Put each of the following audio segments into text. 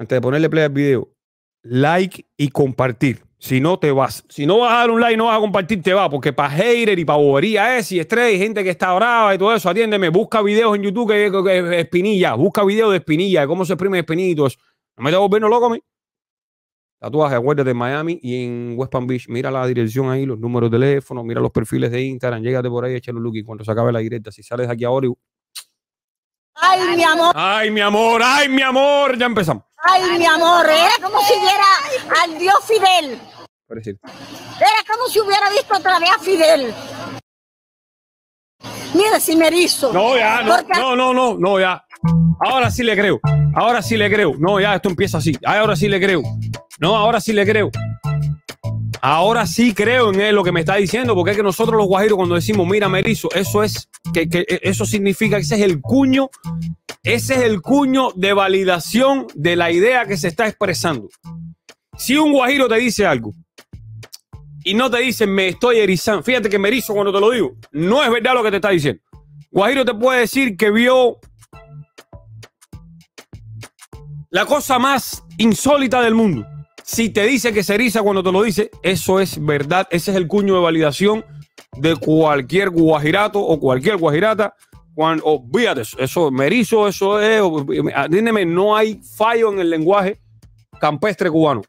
antes de ponerle play al video, like y compartir. Si no, te vas. Si no vas a dar un like, no vas a compartir, te vas. Porque para hater y para bobería es y estrés y gente que está brava y todo eso, atiéndeme. Busca videos en YouTube que, es espinilla. Busca videos de espinilla, de cómo se exprime espinillitos. No me estás volviendo loco a mí. Tatuaje, acuérdate, en Miami y en West Palm Beach. Mira la dirección ahí, los números de teléfono, mira los perfiles de Instagram. Llégate por ahí, échale un look. Y cuando se acabe la directa, si sales aquí ahora y... ¡Ay, mi amor! ¡Ay, mi amor! ¡Ay, mi amor! Ya empezamos. Ay, mi amor, era como si viera al dios Fidel. Era como si hubiera visto otra vez a Fidel. Mira si me No, ya, no, no, no, no, ya. Ahora sí le creo. Ahora sí le creo. No, ya, esto empieza así. Ahora sí le creo. No, ahora sí le creo. Ahora sí creo en él lo que me está diciendo, porque es que nosotros los guajiros cuando decimos, mira, Merizo, eso es, que, que eso significa que ese es el cuño ese es el cuño de validación de la idea que se está expresando. Si un guajiro te dice algo y no te dice me estoy erizando, fíjate que me erizo cuando te lo digo, no es verdad lo que te está diciendo. Guajiro te puede decir que vio la cosa más insólita del mundo. Si te dice que se eriza cuando te lo dice, eso es verdad. Ese es el cuño de validación de cualquier guajirato o cualquier guajirata cuando, oh, olvídate, eso, merizo, eso es, dime, no hay fallo en el lenguaje campestre cubano.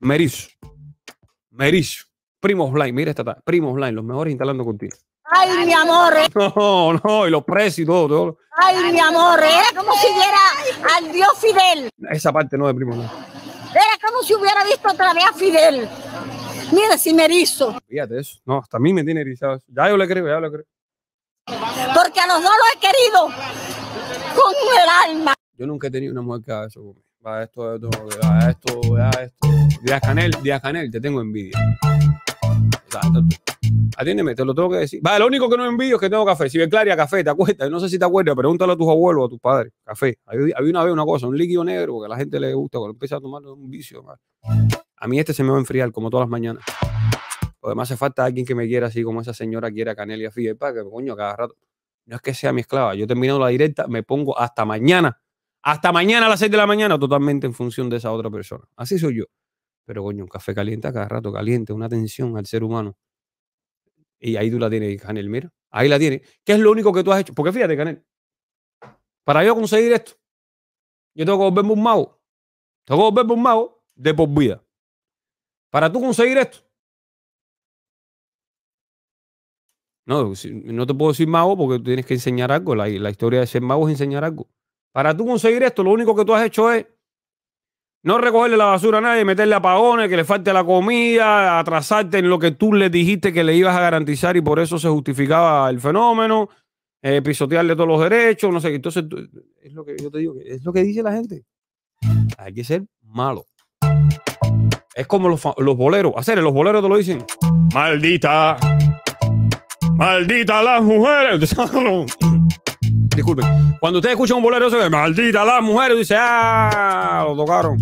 Merizo. Merizo. Primo offline, mira esta tarde. Primos line los mejores instalando contigo. Ay, mi amor. Eh. No, no, y los precios y todo, todo. Ay, mi amor, eh. era como si hubiera al dios Fidel. Esa parte no de Primo line Era como si hubiera visto otra vez a Fidel. Mira si Merizo Fíjate eso. No, hasta a mí me tiene erizado. Ya yo le creo, ya yo le creo. Porque a los dos los he querido con el alma. Yo nunca he tenido una mujer que haga eso conmigo. Va esto, esto, esto, va esto. Díaz Canel, Díaz Canel, te tengo envidia. Atiéndeme, te lo tengo que decir. Va, lo único que no envidio es que tengo café. Si ve Claria, café, te acuerdas. no sé si te acuerdas, Pregúntalo a tus abuelos a tus padres. Café. Había, una vez una cosa, un líquido negro, que a la gente le gusta, cuando empieza a tomar un vicio. A mí este se me va a enfriar, como todas las mañanas además hace falta alguien que me quiera así como esa señora quiera a Canelia para que coño, cada rato. No es que sea mi esclava. Yo terminando la directa, me pongo hasta mañana. Hasta mañana a las 6 de la mañana, totalmente en función de esa otra persona. Así soy yo. Pero coño, un café caliente cada rato, caliente, una atención al ser humano. Y ahí tú la tienes, Canel, mira. Ahí la tienes. ¿Qué es lo único que tú has hecho? Porque fíjate, Canel. Para yo conseguir esto, yo tengo que volverme un mago. Tengo que volverme un mago de por vida. Para tú conseguir esto, No, no te puedo decir mago porque tú tienes que enseñar algo. La, la historia de ser mago es enseñar algo. Para tú conseguir esto, lo único que tú has hecho es no recogerle la basura a nadie, meterle apagones, que le falte la comida, atrasarte en lo que tú le dijiste que le ibas a garantizar y por eso se justificaba el fenómeno, eh, pisotearle todos los derechos, no sé Entonces, es lo que yo te digo, es lo que dice la gente. Hay que ser malo. Es como los, los boleros. Hacer, los boleros te lo dicen. Maldita maldita las mujeres. Disculpen, cuando usted escucha un bolero, se ve maldita las mujeres, dice, ah, lo tocaron.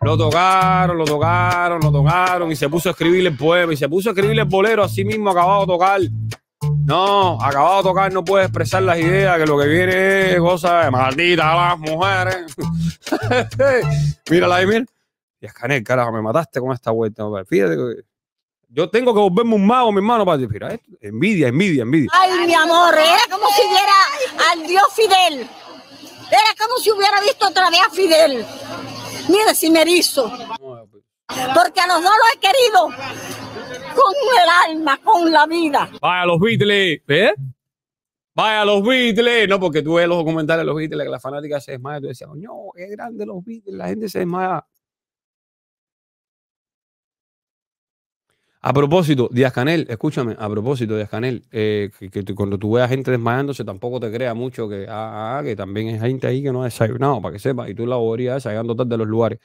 Lo tocaron, lo tocaron, lo tocaron, y se puso a escribirle el poema, y se puso a escribir el bolero así mismo, acabado de tocar. No, acabado de tocar, no puede expresar las ideas, que lo que viene es cosa de maldita las mujeres. mírala ahí, mira. Y es carajo, me mataste con esta vuelta. Fíjate que yo tengo que volverme un mago, mi hermano, para decir, mira, envidia, envidia, envidia. Ay, mi amor, era como si viera al Dios Fidel. Era como si hubiera visto otra vez a Fidel. Mira si me hizo Porque a los dos los he querido con el alma, con la vida. Vaya los Beatles, ¿eh? Vaya los Beatles. No, porque tú ves los documentales de los Beatles, que la fanática se desmaya. Tú decías, no, qué grande los Beatles, la gente se desmaya A propósito, Díaz Canel, escúchame, a propósito, Díaz Canel, eh, que, cuando tú veas gente desmayándose, tampoco te crea mucho que, ah, ah, que también hay gente ahí que no ha desayunado, para que sepa, y tú la bobería esa llegando tarde de los lugares.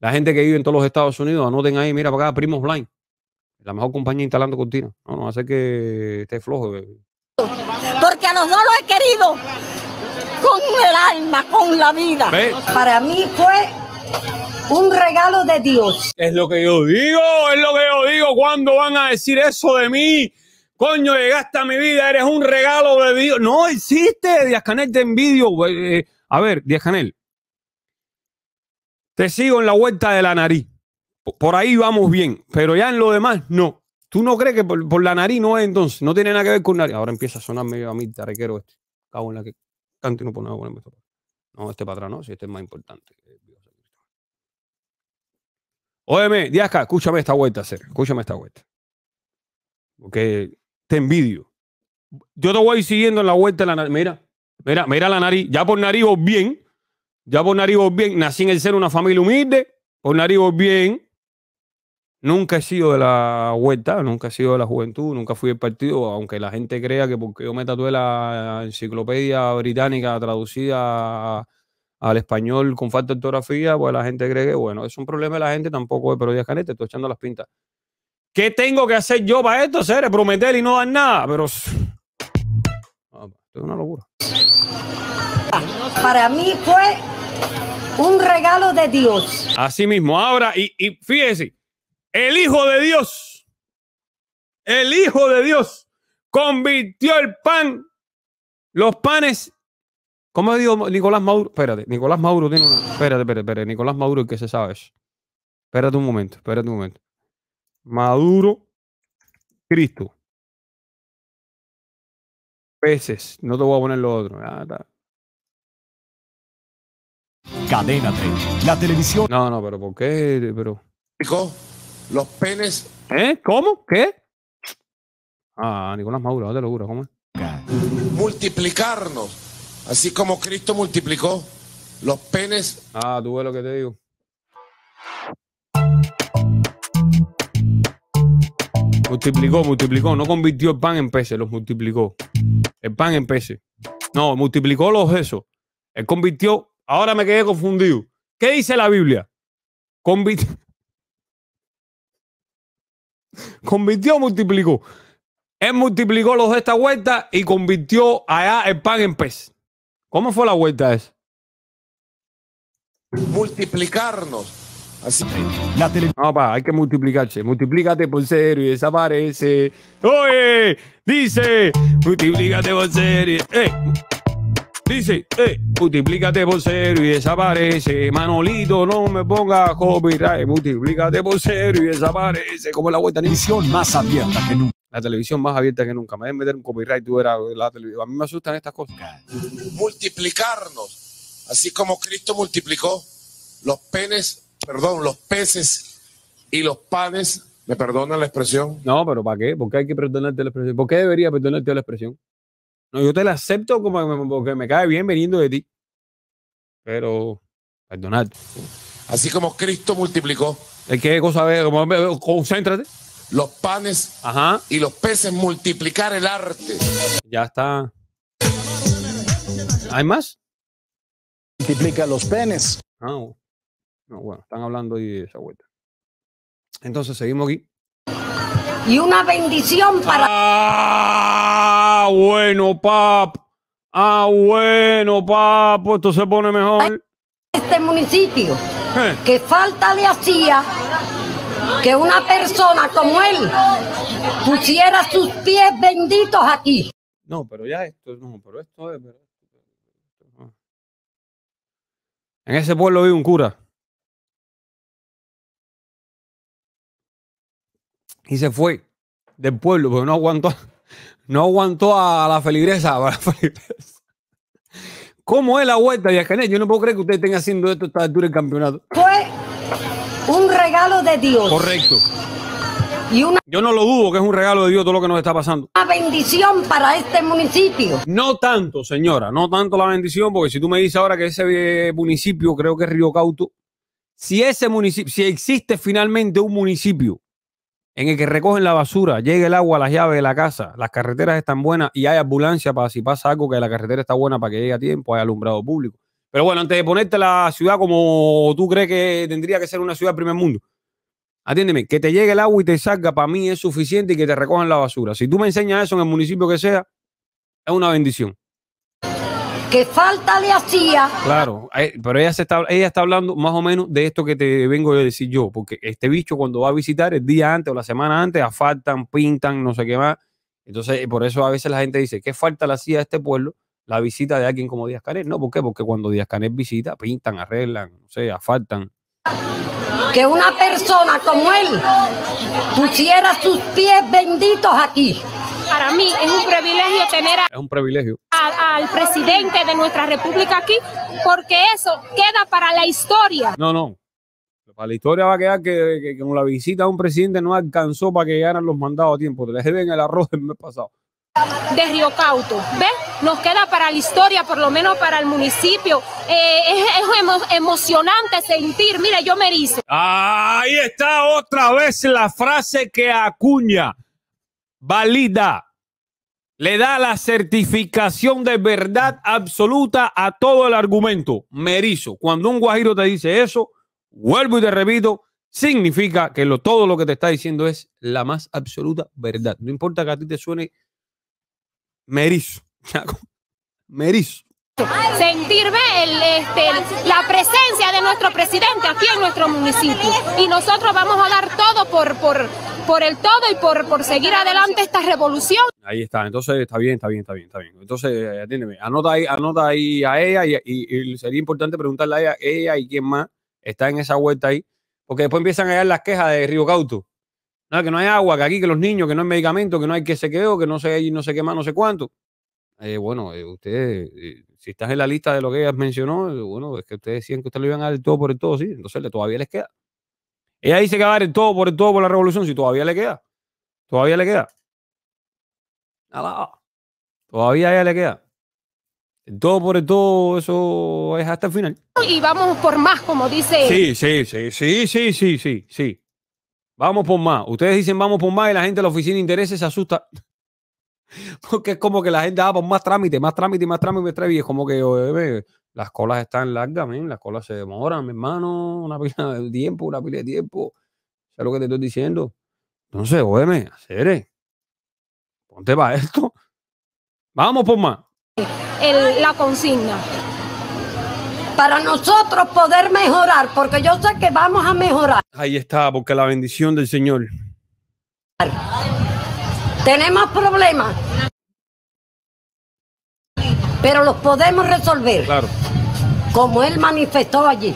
La gente que vive en todos los Estados Unidos, anoten ahí, mira para acá, Primos Blind, la mejor compañía instalando cortina No, no hace que esté flojo. Porque a los dos los he querido con el alma, con la vida. Para mí fue un regalo de Dios. Es lo que yo digo, es lo que yo digo. Cuando van a decir eso de mí? Coño, llegaste a mi vida, eres un regalo de Dios. No existe, Díaz Canel, te envidio. Eh, a ver, Díaz Canel, te sigo en la vuelta de la nariz. Por ahí vamos bien, pero ya en lo demás, no. ¿Tú no crees que por, la nariz no es entonces? No tiene nada que ver con nariz. Ahora empieza a sonar medio a mí, requiero este. Cago en la que. Cante no el nada, No, este para atrás no, si este es más importante. Óyeme, Díazca, escúchame esta vuelta, ser, escúchame esta vuelta. Porque te envidio. Yo te voy siguiendo en la vuelta de la Mira, mira, mira la nariz. Ya por nariz bien. Ya por nariz bien. Nací en el seno una familia humilde. Por nariz bien. Nunca he sido de la vuelta, nunca he sido de la juventud, nunca fui del partido, aunque la gente crea que porque yo me tatué la enciclopedia británica traducida al español con falta de ortografía, pues la gente cree que, bueno, es un problema de la gente, tampoco pero Díaz canete, estoy echando las pintas. ¿Qué tengo que hacer yo para esto, Cere? Prometer y no dar nada, pero... esto Es una locura. Para mí fue un regalo de Dios. Así mismo, ahora, y, y fíjese, el Hijo de Dios, el Hijo de Dios convirtió el pan, los panes ¿Cómo dicho Nicolás Maduro? Espérate, Nicolás Maduro tiene una. Espérate, espérate, espérate. Nicolás Maduro ¿y que se sabe eso. Espérate un momento, espérate un momento. Maduro Cristo. Peces. No te voy a poner lo otro. Ah, Cadena La televisión. No, no, pero ¿por qué? Pero... Los penes. ¿Eh? ¿Cómo? ¿Qué? Ah, Nicolás Maduro, no te lo juro, ¿cómo es? Multiplicarnos Así como Cristo multiplicó los penes. Ah, tú ves lo que te digo. Multiplicó, multiplicó. No convirtió el pan en peces, los multiplicó. El pan en peces. No, multiplicó los esos. Él convirtió. Ahora me quedé confundido. ¿Qué dice la Biblia? Convirtió. Convirtió, multiplicó. Él multiplicó los de esta vuelta y convirtió allá el pan en peces. ¿Cómo fue la vuelta esa? Multiplicarnos. No, hay que multiplicarse. Multiplícate por cero y desaparece. Oye, dice, multiplícate por cero y... Eh. Dice, eh, multiplícate por cero y desaparece. Manolito, no me ponga copyright. Multiplícate por cero y desaparece. Como la vuelta. misión más abierta que nunca la televisión más abierta que nunca. Me deben meter un copyright, tú eras la A mí me asustan estas cosas. Multiplicarnos, así como Cristo multiplicó los penes, perdón, los peces y los panes. ¿Me perdonan la expresión? No, pero ¿para qué? ¿Por qué hay que perdonarte la expresión? ¿Por qué debería perdonarte la expresión? No, yo te la acepto como porque me cae bien veniendo de ti. Pero, perdonarte Así como Cristo multiplicó. ¿Qué cosa? Concéntrate los panes y los peces, multiplicar el arte. Ya está. ¿Hay más? Multiplica los penes. Ah, no, bueno, están hablando ahí de esa vuelta. Entonces seguimos aquí. Y una bendición para. Ah, bueno, pap. Ah, bueno, pap Esto se pone mejor. Este municipio eh. que falta le hacía que una persona como él pusiera sus pies benditos aquí. No, pero ya esto, no, pero esto es... verdad. En ese pueblo vive un cura. Y se fue del pueblo porque no aguantó, no aguantó a la feligresa. ¿Cómo es la vuelta, que Yo no puedo creer que usted estén haciendo esto a esta altura en campeonato un regalo de Dios. Correcto. Yo no lo dudo que es un regalo de Dios todo lo que nos está pasando. Una bendición para este municipio. No tanto, señora, no tanto la bendición, porque si tú me dices ahora que ese eh, municipio, creo que es Río Cauto, si ese municipio, si existe finalmente un municipio en el que recogen la basura, llegue el agua a las llaves de la casa, las carreteras están buenas y hay ambulancia para si pasa algo que la carretera está buena para que llegue a tiempo, hay alumbrado público. Pero bueno, antes de ponerte la ciudad como tú crees que tendría que ser una ciudad primer mundo, atiéndeme, que te llegue el agua y te salga, para mí es suficiente y que te recojan la basura. Si tú me enseñas eso en el municipio que sea, es una bendición. ¿Qué falta le hacía? Claro, eh, pero ella, se está, ella está hablando más o menos de esto que te vengo a decir yo, porque este bicho cuando va a visitar el día antes o la semana antes, asfaltan, pintan, no sé qué más. Entonces, por eso a veces la gente dice, ¿qué falta la hacía a este pueblo? la visita de alguien como Díaz Canel. No, ¿por qué? Porque cuando Díaz Canel visita, pintan, arreglan, no sé, asfaltan. Que una persona como él pusiera sus pies benditos aquí. Para mí es un privilegio tener a, un privilegio. al presidente de nuestra república aquí, porque eso queda para la historia. No, no. Para la historia va a quedar que, con la visita de un presidente no alcanzó para que llegaran los mandados a tiempo. Les deben el arroz el mes pasado de Río Cauto. ¿Ves? Nos queda para la historia, por lo menos para el municipio. Eh, es, emocionante sentir. mire yo me hice. Ahí está otra vez la frase que acuña. Valida. Le da la certificación de verdad absoluta a todo el argumento. Merizo. Cuando un guajiro te dice eso, vuelvo y te repito, significa que todo lo que te está diciendo es la más absoluta verdad. No importa que a ti te suene Meris, Meris. sentir Sentirme este, la presencia de nuestro presidente aquí en nuestro municipio. Y nosotros vamos a dar todo por, por, por el todo y por, seguir adelante esta revolución. Ahí está, entonces está bien, está bien, está bien, está bien. Entonces, atiéndeme, anota ahí, a ella y, sería importante preguntarle a ella, y quién más está en esa vuelta ahí, porque después empiezan a llegar las quejas de Río Cauto. Ah, que no hay agua, que aquí, que los niños, que no hay medicamento, que no hay que se quedó, que no sé, y no sé qué más, no sé cuánto. Eh, bueno, eh, ustedes eh, si estás en la lista de lo que ella mencionó, bueno, es que ustedes decían que ustedes le iban a dar el todo por el todo, sí, entonces le, todavía les queda. Ella dice que va a dar el todo por el todo por la revolución, si todavía le queda. Todavía le queda. Nada. Todavía a ella le queda. El todo por el todo, eso es hasta el final. Y vamos por más, como dice. Sí, sí, sí, sí, sí, sí, sí, sí. Vamos por más. Ustedes dicen vamos por más y la gente de la oficina de intereses se asusta. Porque es como que la gente va ah, por pues más trámite, más trámite, más trámite, más trámite. Y es como que las colas están largas, las colas se demoran, mi hermano. Una pila de tiempo, una pila de tiempo. ¿Sabes lo que te estoy diciendo? Entonces, óyeme, hacer. Ponte para esto. Vamos por más. la consigna para nosotros poder mejorar, porque yo sé que vamos a mejorar. Ahí está, porque la bendición del Señor. Tenemos problemas, pero los podemos resolver. Claro. Como él manifestó allí,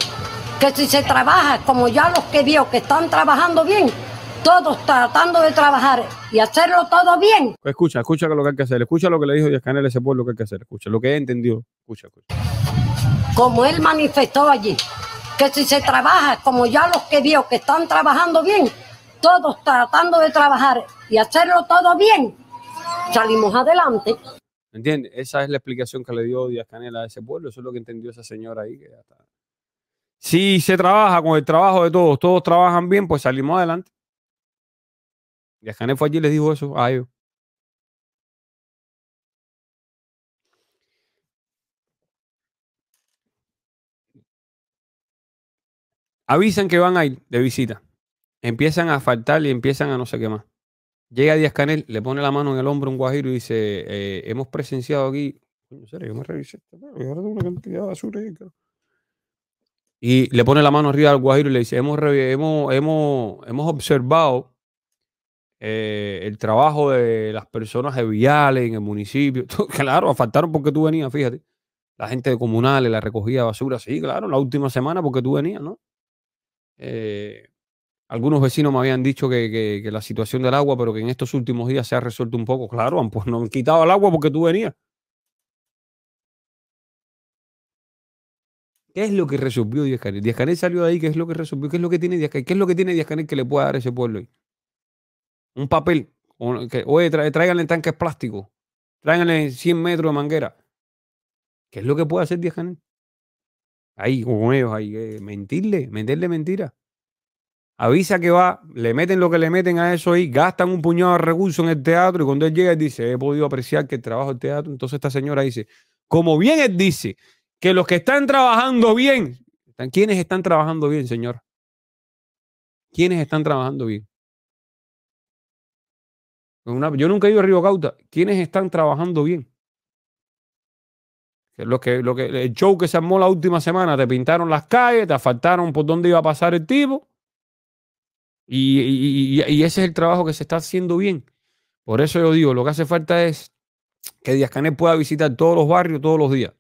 que si se trabaja como ya los que vio que están trabajando bien, todos tratando de trabajar y hacerlo todo bien. Escucha, escucha lo que hay que hacer, escucha lo que le dijo a ese pueblo que hay que hacer, escucha lo que entendió, escucha, escucha. Como él manifestó allí, que si se trabaja como ya los que vio que están trabajando bien, todos tratando de trabajar y hacerlo todo bien, salimos adelante. ¿Entiendes? Esa es la explicación que le dio Díaz Canela a ese pueblo, eso es lo que entendió esa señora ahí que Si se trabaja con el trabajo de todos, todos trabajan bien, pues salimos adelante. Canel fue allí y les dijo eso a ellos. Avisan que van a ir de visita. Empiezan a faltar y empiezan a no sé qué más. Llega Díaz Canel, le pone la mano en el hombro a un guajiro y dice: eh, Hemos presenciado aquí. sé? yo me revisé. una cantidad Y le pone la mano arriba al guajiro y le dice: Hemos, hemos, hemos, hemos observado eh, el trabajo de las personas de Viales en el municipio. claro, faltaron porque tú venías, fíjate. La gente de comunales, la recogía de basura, sí, claro, la última semana porque tú venías, ¿no? Eh, algunos vecinos me habían dicho que, la situación del agua, pero que en estos últimos días se ha resuelto un poco. Claro, pues, no han quitado el agua porque tú venías. ¿Qué es lo que resolvió Díaz Canel? Díaz Canel salió de ahí, ¿qué es lo que resolvió? ¿Qué es lo que tiene Díaz Canel? ¿Qué es lo que tiene Díaz Canel que le pueda dar ese pueblo ahí? un papel. Que, Oye, tráiganle tanques plásticos. Tráiganle 100 metros de manguera. ¿Qué es lo que puede hacer Díaz Canel? Ahí, como ellos, ahí. Eh, mentirle, meterle mentira. Avisa que va, le meten lo que le meten a eso ahí, gastan un puñado de recursos en el teatro y cuando él llega él dice, he podido apreciar que trabajo el teatro. Entonces esta señora dice, como bien él dice, que los que están trabajando bien, ¿quiénes están trabajando bien, señor? ¿Quiénes están trabajando bien? yo nunca he ido a Río Cauta. ¿Quiénes están trabajando bien? Lo que, lo que, el show que se armó la última semana, te pintaron las calles, te asfaltaron por dónde iba a pasar el tipo. Y, ese es el trabajo que se está haciendo bien. Por eso yo digo, lo que hace falta es que Díaz Canel pueda visitar todos los barrios todos los días,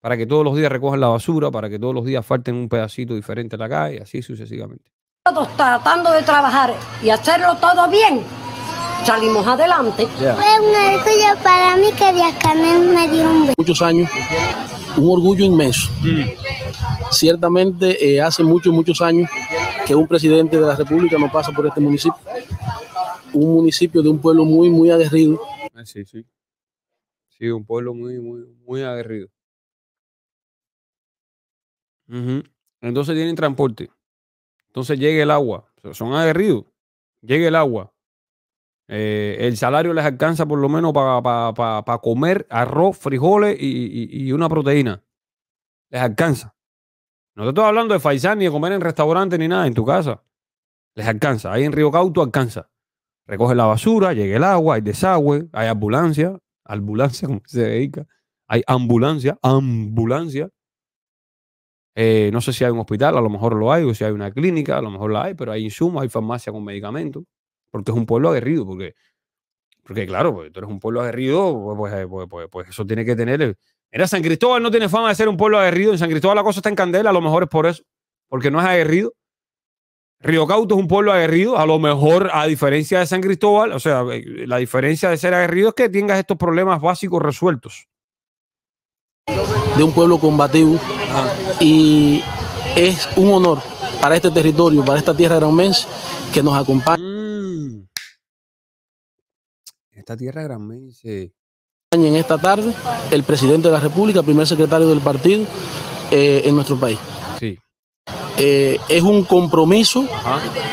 para que todos los días recojan la basura, para que todos los días falten un pedacito diferente a la calle, así sucesivamente. Todos tratando de trabajar y hacerlo todo bien salimos adelante. Fue un orgullo para mí que Díaz-Canel me dio un Muchos años, un orgullo inmenso. Ciertamente eh, hace muchos, muchos años que un presidente de la República no pasa por este municipio. Un municipio de un pueblo muy, muy aguerrido. Ah, sí, sí. Sí, un pueblo muy, muy, muy aguerrido. Entonces tienen transporte. Entonces llega el agua. son aguerridos. Llega el agua. Eh, el salario les alcanza por lo menos para comer arroz, frijoles y, una proteína. Les alcanza. No te estoy hablando de faisán ni de comer en restaurante ni nada, en tu casa. Les alcanza. Ahí en Río Cauto alcanza. Recoge la basura, llega el agua, hay desagüe, hay ambulancia, ambulancia, como se dedica. Hay ambulancia, ambulancia. Eh, no sé si hay un hospital, a lo mejor lo hay, o si hay una clínica, a lo mejor la hay, pero hay insumos, hay farmacia con medicamentos porque es un pueblo aguerrido, porque, porque claro, pues, tú eres un pueblo aguerrido, pues, pues, eh, pues eso tiene que tener... Era San Cristóbal no tiene fama de ser un pueblo aguerrido, en San Cristóbal la cosa está en candela, a lo mejor es por eso, porque no es aguerrido. Río Cauto es un pueblo aguerrido, a lo mejor a diferencia de San Cristóbal, o sea, eh, la diferencia de ser aguerrido es que tengas estos problemas básicos resueltos. De un pueblo combativo ah, y es un honor para este territorio, para esta tierra de granmense que nos acompaña tierra grande En esta tarde, el presidente de la República, primer secretario del partido eh, en nuestro país. Sí. Eh, es un compromiso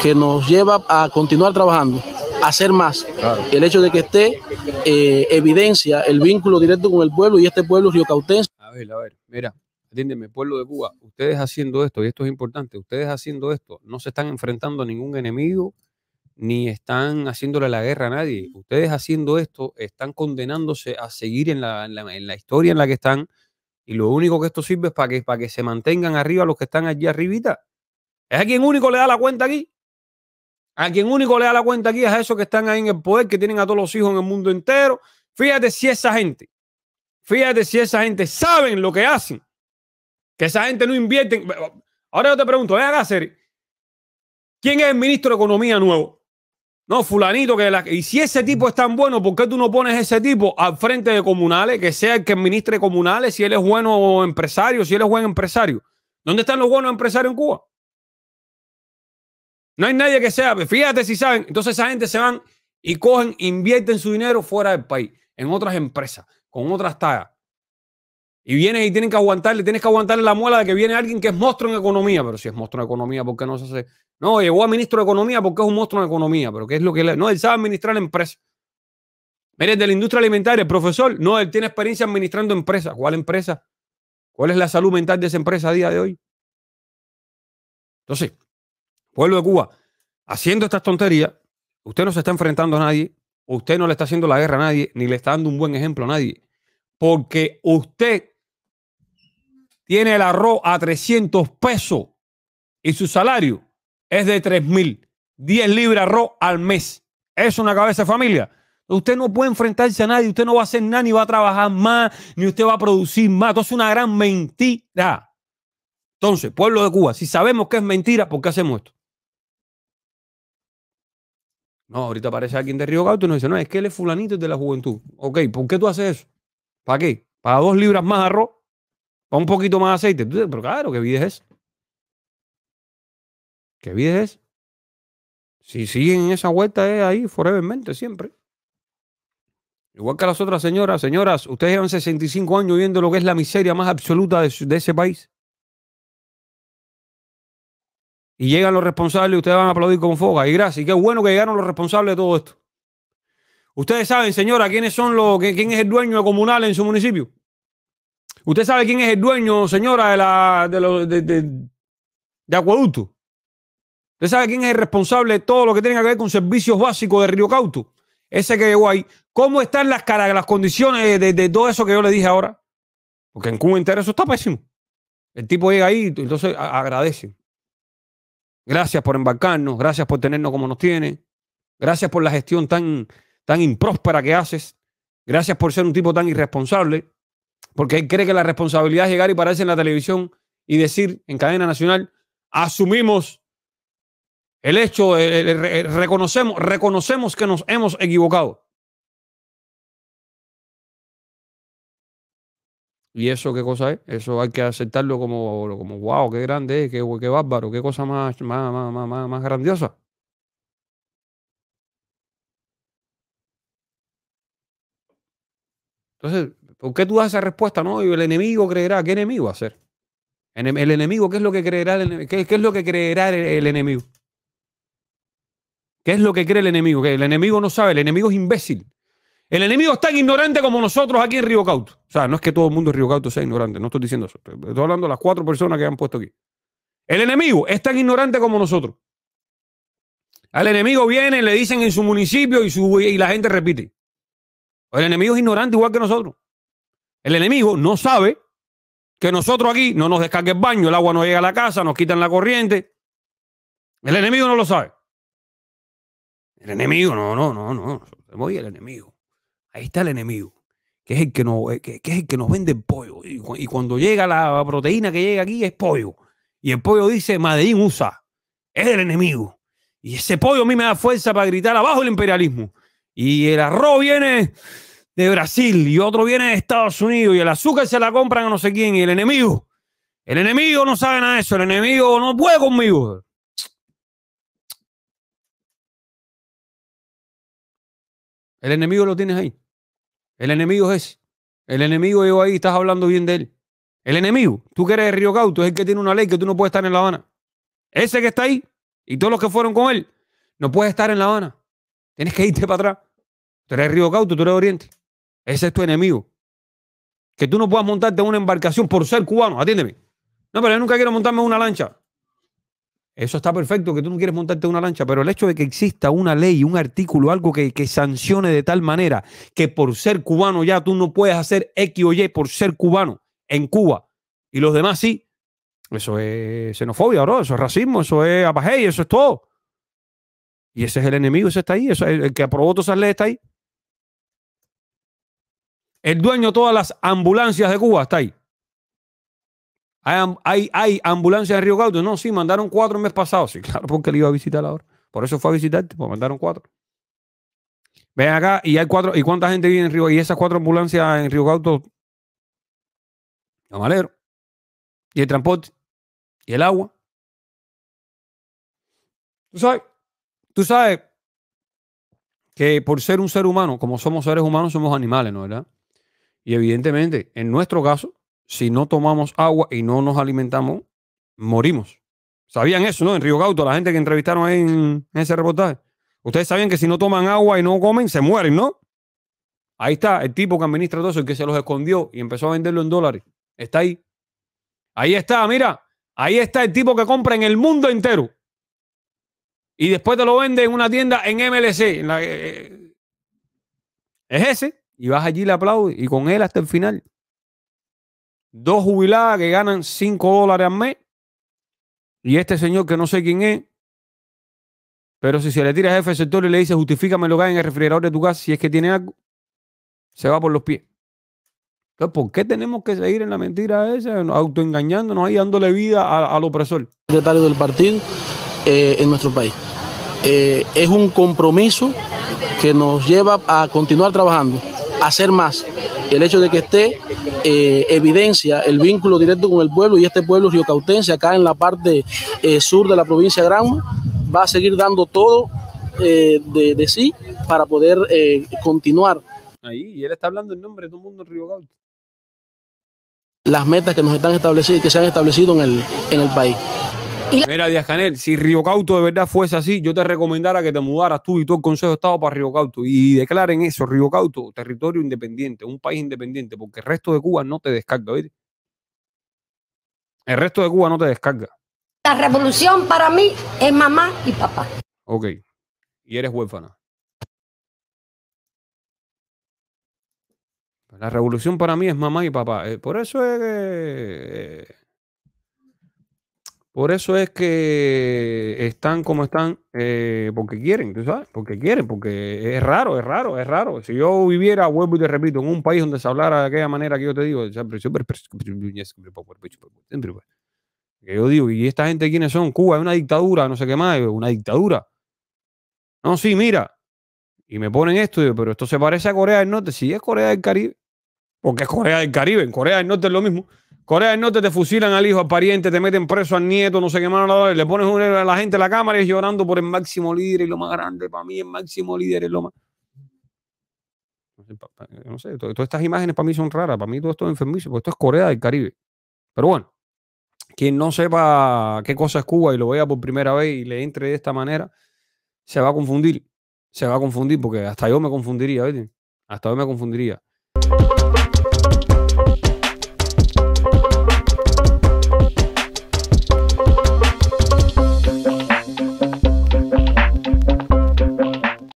que nos lleva a continuar trabajando, a hacer más. El hecho de que esté eh, evidencia el vínculo directo con el pueblo y este pueblo riocautense. A ver, a ver, mira, atiéndeme, pueblo de Cuba, ustedes haciendo esto, y esto es importante, ustedes haciendo esto, no se están enfrentando a ningún enemigo, ni están haciéndole la guerra a nadie. Ustedes haciendo esto están condenándose a seguir en la, historia en la que están y lo único que esto sirve es para que, para que se mantengan arriba los que están allí arribita. Es a quien único le da la cuenta aquí. A quien único le da la cuenta aquí es a esos que están ahí en el poder, que tienen a todos los hijos en el mundo entero. Fíjate si esa gente, fíjate si esa gente saben lo que hacen. Que esa gente no invierte. Ahora yo te pregunto, ven acá, ¿Quién es el ministro de Economía nuevo? No, fulanito, que la... y si ese tipo es tan bueno, ¿por qué tú no pones ese tipo al frente de comunales, que sea el que administre comunales, si él es bueno empresario, si él es buen empresario? ¿Dónde están los buenos empresarios en Cuba? No hay nadie que sea, fíjate si saben, entonces esa gente se van y cogen, invierten su dinero fuera del país, en otras empresas, con otras tagas. Y vienes y tienen que aguantarle, tienes que aguantarle la muela de que viene alguien que es monstruo en economía. Pero si es monstruo en economía, ¿por qué no se hace? No, llegó a ministro de Economía porque es un monstruo en economía. Pero ¿qué es lo que le... No, él sabe administrar empresas. Mire, de la industria alimentaria, profesor. No, él tiene experiencia administrando empresas. ¿Cuál empresa? ¿Cuál es la salud mental de esa empresa a día de hoy? Entonces, pueblo de Cuba, haciendo estas tonterías, usted no se está enfrentando a nadie, usted no le está haciendo la guerra a nadie, ni le está dando un buen ejemplo a nadie. Porque usted tiene el arroz a 300 pesos y su salario es de 3.000. 10 libras arroz al mes. Es una cabeza de familia. Usted no puede enfrentarse a nadie, usted no va a hacer nada, ni va a trabajar más, ni usted va a producir más. Entonces es una gran mentira. Entonces, pueblo de Cuba, si sabemos que es mentira, ¿por qué hacemos esto? No, ahorita aparece alguien de Río Gauto y nos dice, no, es que él es fulanito de la juventud. Ok, ¿por qué tú haces eso? ¿Para qué? ¿Para dos libras más arroz? un poquito más de aceite. Pero claro, que vida es eso? ¿Qué vida es Si siguen en esa vuelta es ahí forevermente, siempre. Igual que las otras señoras, señoras, ustedes llevan 65 años viendo lo que es la miseria más absoluta de, ese país. Y llegan los responsables y ustedes van a aplaudir con foga. Y gracias. Y qué bueno que llegaron los responsables de todo esto. Ustedes saben, señora, quiénes son los, quién es el dueño comunal en su municipio. ¿Usted sabe quién es el dueño, señora, de la de, de, de, ¿Usted sabe quién es el responsable de todo lo que tiene que ver con servicios básicos de Río Cauto? Ese que llegó ahí. ¿Cómo están las caras, las condiciones de, todo eso que yo le dije ahora? Porque en Cuba entero eso está pésimo. El tipo llega ahí, entonces agradece. Gracias por embarcarnos, gracias por tenernos como nos tiene, gracias por la gestión tan, tan impróspera que haces, gracias por ser un tipo tan irresponsable porque él cree que la responsabilidad es llegar y pararse en la televisión y decir en cadena nacional, asumimos el hecho, reconocemos, reconocemos que nos hemos equivocado. ¿Y eso qué cosa es? Eso hay que aceptarlo como, como wow, qué grande qué, qué bárbaro, qué cosa más, más grandiosa. Entonces, ¿Por qué tú das esa respuesta? No, el enemigo creerá. ¿Qué enemigo va a ser? El enemigo, ¿qué es lo que creerá el, qué, es lo que creerá el, enemigo? ¿Qué es lo que cree el enemigo? Que el enemigo no sabe, el enemigo es imbécil. El enemigo es tan ignorante como nosotros aquí en Río Cauto. O sea, no es que todo el mundo en Río Cauto sea ignorante, no estoy diciendo eso. Estoy hablando de las cuatro personas que han puesto aquí. El enemigo es tan ignorante como nosotros. Al enemigo viene, le dicen en su municipio y, su, y la gente repite. El enemigo es ignorante igual que nosotros. El enemigo no sabe que nosotros aquí no nos descargue el baño, el agua no llega a la casa, nos quitan la corriente. El enemigo no lo sabe. El enemigo, no, no, no, no. Voy el enemigo. Ahí está el enemigo, que es el que nos, eh, que, vende pollo. Y, cuando llega la proteína que llega aquí es pollo. Y el pollo dice, Madrid USA, es el enemigo. Y ese pollo a mí me da fuerza para gritar abajo el imperialismo. Y el arroz viene de Brasil y otro viene de Estados Unidos y el azúcar se la compran a no sé quién y el enemigo, el enemigo no sabe nada de eso, el enemigo no puede conmigo. El enemigo lo tienes ahí. El enemigo es ese. El enemigo yo ahí estás hablando bien de él. El enemigo, tú que eres de Río Cauto, es el que tiene una ley que tú no puedes estar en La Habana. Ese que está ahí y todos los que fueron con él, no puedes estar en La Habana. Tienes que irte para atrás. Tú eres de Río Cauto, tú eres de Oriente. Ese es tu enemigo. Que tú no puedas montarte en una embarcación por ser cubano, atiéndeme. No, pero yo nunca quiero montarme en una lancha. Eso está perfecto, que tú no quieres montarte en una lancha, pero el hecho de que exista una ley, un artículo, algo que, sancione de tal manera que por ser cubano ya tú no puedes hacer X o Y por ser cubano en Cuba y los demás sí, eso es xenofobia, bro, eso es racismo, eso es y eso es todo. Y ese es el enemigo, ese está ahí, eso el que aprobó todas esas leyes está ahí. El dueño de todas las ambulancias de Cuba está ahí. ¿Hay, hay, hay ambulancias en Río Gaudio? No, sí, mandaron cuatro el mes pasado. Sí, claro, porque le iba a visitar ahora. Por eso fue a visitarte, pues mandaron cuatro. Ven acá y hay cuatro. ¿Y cuánta gente vive en Río? Y esas cuatro ambulancias en Río Gaudio. Camalero. Y el transporte. Y el agua. Tú sabes. Tú sabes que por ser un ser humano, como somos seres humanos, somos animales, ¿no verdad? Y evidentemente, en nuestro caso, si no tomamos agua y no nos alimentamos, morimos. ¿Sabían eso, no? En Río Cauto, la gente que entrevistaron ahí en, ese reportaje. Ustedes saben que si no toman agua y no comen, se mueren, ¿no? Ahí está el tipo que administra todo eso, y que se los escondió y empezó a venderlo en dólares. Está ahí. Ahí está, mira. Ahí está el tipo que compra en el mundo entero. Y después te lo vende en una tienda en MLC. Eh, eh, eh. es ese. Y vas allí, le aplaudes y con él hasta el final. Dos jubiladas que ganan 5 dólares al mes. Y este señor que no sé quién es, pero si se le tira jefe del sector y le dice, justifícame lo que hay en el refrigerador de tu casa, si es que tiene algo, se va por los pies. Entonces, ¿por qué tenemos que seguir en la mentira esa, autoengañándonos ahí, dándole vida al opresor? Secretario del partido eh, en nuestro país. Eh, es un compromiso que nos lleva a continuar trabajando hacer más. El hecho de que esté eh, evidencia el vínculo directo con el pueblo y este pueblo riocautense acá en la parte eh, sur de la provincia de Granma va a seguir dando todo eh, de, sí para poder continuar. Ahí, y él está hablando en nombre de todo el mundo en Río Las metas que nos están establecidas, que se han establecido en el, en el país. Mira, Díaz Canel, si Cauto de verdad fuese así, yo te recomendara que te mudaras tú y todo el Consejo de Estado para Cauto y declaren eso, Cauto, territorio independiente, un país independiente, porque el resto de Cuba no te descarga, ¿oíste? El resto de Cuba no te descarga. La revolución para mí es mamá y papá. Ok, y eres huérfana. La revolución para mí es mamá y papá. Eh, por eso es que eh, por eso es que están como están, porque quieren, tú sabes, porque quieren, porque es raro, es raro, es raro. Si yo viviera, vuelvo y te repito, en un país donde se hablara de aquella manera que yo te digo, que yo digo, ¿y esta gente quiénes son? Cuba es una dictadura, no sé qué más, una dictadura. No, sí, mira. Y me ponen esto, pero esto se parece a Corea del Norte. Si es Corea del Caribe. Porque es Corea del Caribe, en Corea del Norte es lo mismo. Corea del Norte te fusilan al hijo, al pariente, te meten preso al nieto, no sé qué más, le pones a la gente en la cámara y llorando por el máximo líder y lo más grande. Para mí, el máximo líder es lo más. No sé, todas estas imágenes para mí son raras. Para mí, todo esto es enfermizo, porque esto es Corea del Caribe. Pero bueno, quien no sepa qué cosa es Cuba y lo vea por primera vez y le entre de esta manera, se va a confundir. Se va a confundir, porque hasta yo me confundiría, ¿viste? Hasta yo me confundiría.